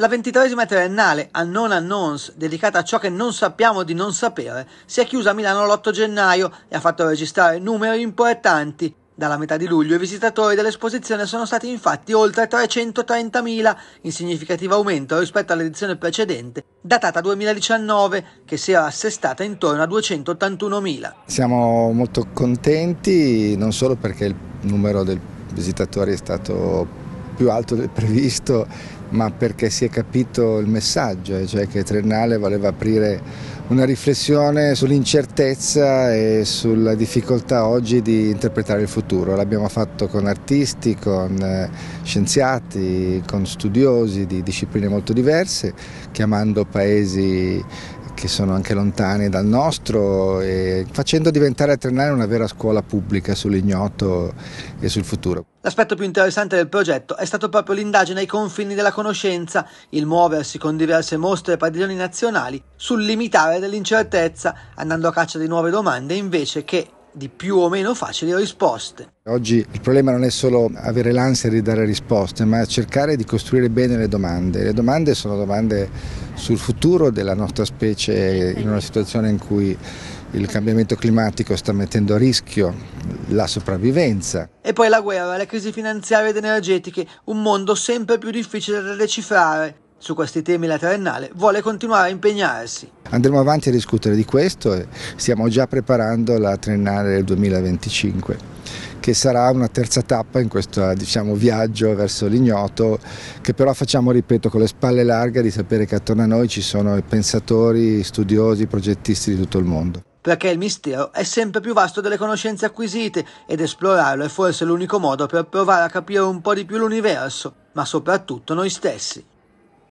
La ventitresima triennale a non dedicata a ciò che non sappiamo di non sapere, si è chiusa a Milano l'8 gennaio e ha fatto registrare numeri importanti. Dalla metà di luglio i visitatori dell'esposizione sono stati infatti oltre 330.000, in significativo aumento rispetto all'edizione precedente, datata 2019, che si era assestata intorno a 281.000. Siamo molto contenti non solo perché il numero dei visitatori è stato più alto del previsto, ma perché si è capito il messaggio, cioè che Triennale voleva aprire una riflessione sull'incertezza e sulla difficoltà oggi di interpretare il futuro. L'abbiamo fatto con artisti, con eh, scienziati, con studiosi di discipline molto diverse, chiamando paesi che sono anche lontani dal nostro, facendo diventare Trenare una vera scuola pubblica sull'ignoto e sul futuro. L'aspetto più interessante del progetto è stato proprio l'indagine ai confini della conoscenza, il muoversi con diverse mostre e padiglioni nazionali sul limitare dell'incertezza, andando a caccia di nuove domande invece che di più o meno facili risposte. Oggi il problema non è solo avere l'ansia di dare risposte, ma cercare di costruire bene le domande. Le domande sono domande sul futuro della nostra specie in una situazione in cui il cambiamento climatico sta mettendo a rischio la sopravvivenza. E poi la guerra, le crisi finanziarie ed energetiche, un mondo sempre più difficile da decifrare su questi temi la triennale vuole continuare a impegnarsi. Andremo avanti a discutere di questo e stiamo già preparando la triennale del 2025 che sarà una terza tappa in questo diciamo, viaggio verso l'ignoto che però facciamo ripeto con le spalle larghe di sapere che attorno a noi ci sono pensatori, studiosi, progettisti di tutto il mondo perché il mistero è sempre più vasto delle conoscenze acquisite ed esplorarlo è forse l'unico modo per provare a capire un po' di più l'universo, ma soprattutto noi stessi.